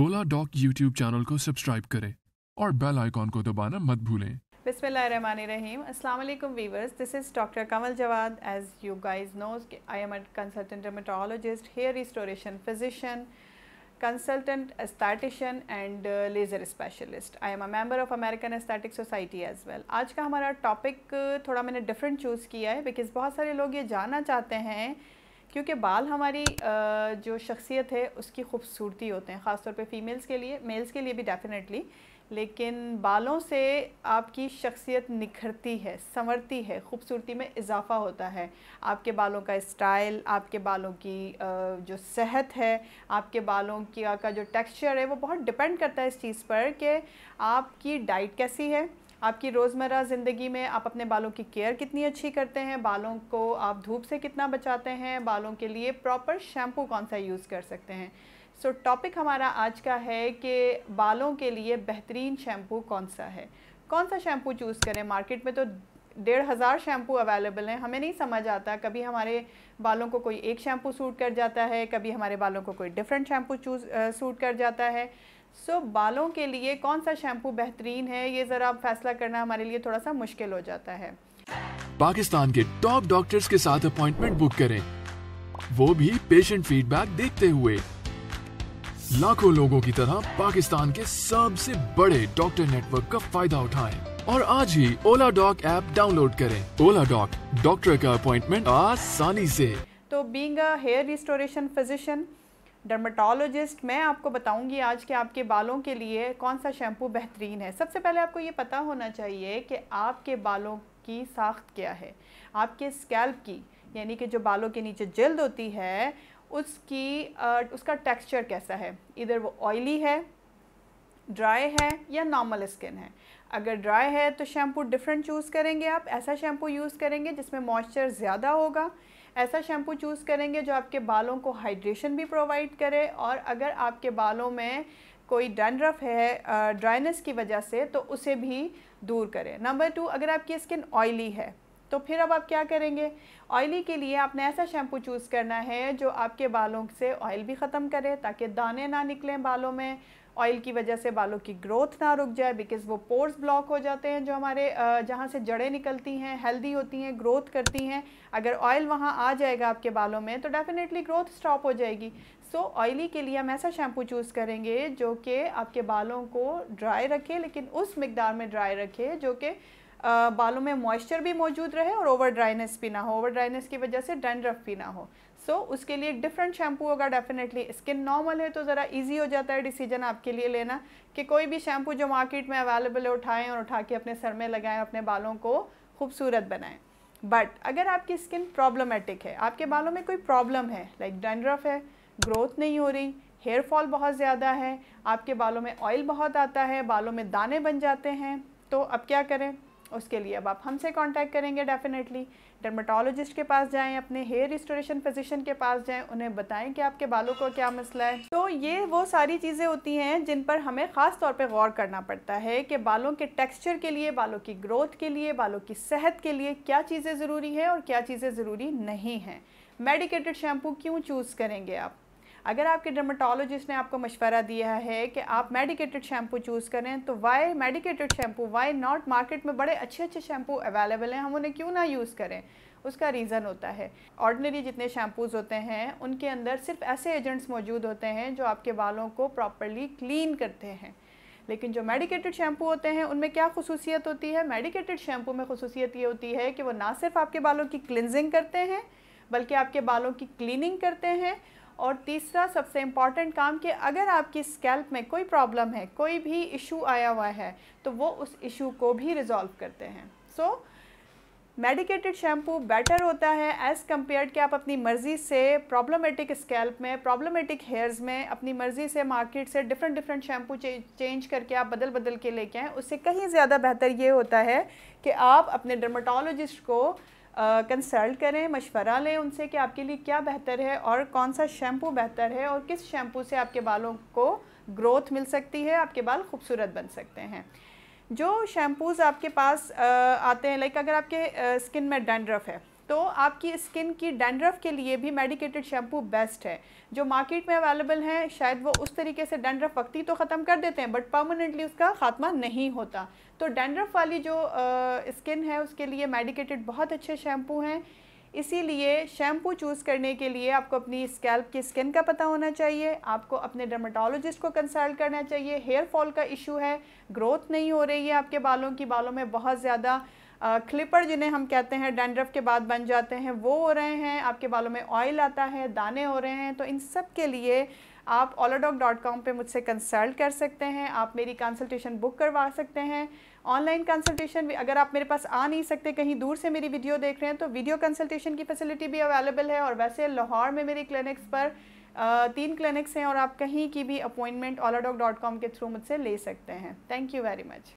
ओला Oladoc YouTube channel को subscribe करें और बेल आइकॉन को दबाना मत भूलें बिस्मिल्लाहिर्रहमानिर्रहीम अस्सलाम वालेकुम viewers this is doctor Kamal Jawad as you guys know I am consultant dermatologist hair restoration physician consultant aesthetician and laser specialist I am a member of American aesthetic society as well आज का हमारा टॉपिक uh, थोड़ा मैंने different choose किया है because बहुत सारे लोग ये जानना चाहते हैं क्योंकि बाल हमारी जो शख्सियत है उसकी खूबसूरती होते हैं ख़ासतौर पे फ़ीमेल्स के लिए मेल्स के लिए भी डेफिनेटली लेकिन बालों से आपकी शख्सियत निखरती है संवरती है खूबसूरती में इजाफ़ा होता है आपके बालों का स्टाइल आपके बालों की जो सेहत है आपके बालों की का जो टेक्सचर है वो बहुत डिपेंड करता है इस चीज़ पर कि आपकी डाइट कैसी है आपकी रोज़मर्रा ज़िंदगी में आप अपने बालों की केयर कितनी अच्छी करते हैं बालों को आप धूप से कितना बचाते हैं बालों के लिए प्रॉपर शैम्पू कौन सा यूज़ कर सकते हैं सो so, टॉपिक हमारा आज का है कि बालों के लिए बेहतरीन शैम्पू कौन सा है कौन सा शैम्पू चूज़ करें मार्केट में तो डेढ़ हज़ार शैम्पू अवेलेबल हैं हमें नहीं समझ आता कभी हमारे बालों को कोई एक शैम्पू सूट कर जाता है कभी हमारे बालों को कोई डिफरेंट शैम्पू चूज सूट कर जाता है सो so, बालों के लिए कौन सा शैम्पू बेहतरीन है ये ज़रा फैसला करना हमारे लिए थोड़ा सा मुश्किल हो जाता है पाकिस्तान के टॉप डॉक्टर्स के साथ अपॉइंटमेंट बुक करें वो भी पेशेंट फीडबैक देखते हुए लाखों लोगों की तरह पाकिस्तान के सबसे बड़े डॉक्टर नेटवर्क का फायदा उठाएं और आज ही ओला डॉक ऐप डाउनलोड करें ओला डॉक डॉक्टर का अपॉइंटमेंट आसानी से तो being hair restoration physician dermatologist मैं आपको बताऊंगी आज के आपके बालों के लिए कौन सा शैम्पू बेहतरीन है सबसे पहले आपको ये पता होना चाहिए कि आपके बालों की साख्त क्या है आपके स्कैल्प की यानी कि जो बालों के नीचे जल्द होती है उसकी आ, उसका टेक्सचर कैसा है इधर वो ऑयली है ड्राई है या नॉर्मल स्किन है अगर ड्राई है तो शैम्पू डिफरेंट चूज़ करेंगे आप ऐसा शैम्पू यूज़ करेंगे जिसमें मॉइस्चर ज़्यादा होगा ऐसा शैम्पू चूज़ करेंगे जो आपके बालों को हाइड्रेशन भी प्रोवाइड करे और अगर आपके बालों में कोई डैंड्रफ है ड्राइनेस की वजह से तो उसे भी दूर करें नंबर टू अगर आपकी स्किन ऑयली है तो फिर अब आप क्या करेंगे ऑयली के लिए आपने ऐसा शैम्पू चूज़ करना है जो आपके बालों से ऑयल भी ख़त्म करे ताकि दाने ना निकलें बालों में ऑयल की वजह से बालों की ग्रोथ ना रुक जाए बिकॉज वो पोर्स ब्लॉक हो जाते हैं जो हमारे जहाँ से जड़ें निकलती हैं हेल्दी होती हैं ग्रोथ करती हैं अगर ऑयल वहाँ आ जाएगा आपके बालों में तो डेफ़िनेटली ग्रोथ स्टॉप हो जाएगी सो so, ऑयली के लिए हम ऐसा शैम्पू चूज़ करेंगे जो कि आपके बालों को ड्राई रखे लेकिन उस मकदार में ड्राई रखे जो कि बालों में मॉइस्चर भी मौजूद रहे और ओवर ड्राइनेस भी ना हो ओवर ड्राइनेस की वजह से डैंड्रफ भी ना हो सो so, उसके लिए एक डिफरेंट शैम्पू होगा डेफिनेटली स्किन नॉर्मल है तो ज़रा इजी हो जाता है डिसीजन आपके लिए लेना कि कोई भी शैम्पू जो मार्केट में अवेलेबल है उठाएँ और उठा के अपने सर में लगाएँ अपने बालों को खूबसूरत बनाएँ बट अगर आपकी स्किन प्रॉब्लमेटिक है आपके बालों में कोई प्रॉब्लम है लाइक डेंड्रफ है ग्रोथ नहीं हो रही हेयर फॉल बहुत ज़्यादा है आपके बालों में ऑयल बहुत आता है बालों में दाने बन जाते हैं तो अब क्या करें उसके लिए अब आप हमसे कांटेक्ट करेंगे डेफिनेटली डर्मेटोलॉजिस्ट के पास जाएं अपने हेयर रिस्टोरेशन फिजिशियन के पास जाएं उन्हें बताएं कि आपके बालों का क्या मसला है तो ये वो सारी चीज़ें होती हैं जिन पर हमें ख़ास तौर पे गौर करना पड़ता है कि बालों के टेक्सचर के लिए बालों की ग्रोथ के लिए बालों की सेहत के लिए क्या चीज़ें ज़रूरी हैं और क्या चीज़ें ज़रूरी नहीं हैं मेडिकेटेड शैम्पू क्यों चूज़ करेंगे आप अगर आपके डर्माटोलॉजिस्ट ने आपको मशवरा दिया है कि आप मेडिकेटेड शैम्पू चूज़ करें तो why medicated shampoo why not market में बड़े अच्छे अच्छे शैम्पू अवेलेबल हैं हम उन्हें क्यों ना यूज़ करें उसका रीज़न होता है ऑर्डनरी जितने शैम्पूज़ होते हैं उनके अंदर सिर्फ ऐसे एजेंट्स मौजूद होते हैं जो आपके बालों को प्रॉपरली क्लीन करते हैं लेकिन जो मेडिकेटेड शैम्पू होते हैं उनमें क्या खसूसियत होती है मेडिकेटेड शैम्पू में खसूसियत ये होती है कि वो ना सिर्फ आपके बालों की क्लिनजिंग करते हैं बल्कि आपके बालों की क्लीनिंग करते हैं और तीसरा सबसे इम्पॉर्टेंट काम कि अगर आपकी स्कैल्प में कोई प्रॉब्लम है कोई भी इशू आया हुआ है तो वो उस इशू को भी रिजॉल्व करते हैं so so, medicated shampoo better होता है एज़ कम्पेयर कि आप अपनी मर्ज़ी से प्रॉब्लमेटिक स्कैल्प में प्रॉब्लमेटिक हेयर्स में अपनी मर्ज़ी से मार्केट से डिफरेंट डिफरेंट शैम्पू चेंज करके आप बदल बदल के लेके आएँ उससे कहीं ज़्यादा बेहतर ये होता है कि आप अपने डर्माटोलॉजिस्ट को कंसल्ट करें मशवरा लें उनसे कि आपके लिए क्या बेहतर है और कौन सा शैम्पू बेहतर है और किस शैम्पू से आपके बालों को ग्रोथ मिल सकती है आपके बाल खूबसूरत बन सकते हैं जो शैम्पूज़ आपके पास आते हैं लाइक अगर आपके स्किन में डेंड्रफ है तो आपकी स्किन की डेंड्रफ के लिए भी मेडिकेटेड शैम्पू बेस्ट है जो मार्केट में अवेलेबल हैं शायद वो उस तरीके से डेंड्रफ वक्ती तो ख़त्म कर देते हैं बट परमानेंटली उसका ख़ात्मा नहीं होता तो डेंड्रफ वाली जो स्किन है उसके लिए मेडिकेटेड बहुत अच्छे शैम्पू हैं इसीलिए शैम्पू चूज़ करने के लिए आपको अपनी स्कैल्प की स्किन का पता होना चाहिए आपको अपने डर्माटोलोजिस्ट को कंसल्ट करना चाहिए हेयर फॉल का इशू है ग्रोथ नहीं हो रही है आपके बालों की बालों में बहुत ज़्यादा क्लिपर जिन्हें हम कहते हैं डेंड्रफ के बाद बन जाते हैं वो हो रहे हैं आपके बालों में ऑयल आता है दाने हो रहे हैं तो इन सब के लिए आप ओलाडॉग डॉट कॉम पर मुझसे कंसल्ट कर सकते हैं आप मेरी कंसल्टेशन बुक करवा सकते हैं ऑनलाइन कंसल्टेशन भी अगर आप मेरे पास आ नहीं सकते कहीं दूर से मेरी वीडियो देख रहे हैं तो वीडियो कंसल्टेशन की फैसिलिटी भी अवेलेबल है और वैसे लाहौर में मेरी क्लिनिक्स पर तीन क्लिनिक्स हैं और आप कहीं की भी अपॉइंटमेंट ओलाडॉक डॉट कॉम के थ्रू मुझसे ले सकते हैं थैंक यू वेरी मच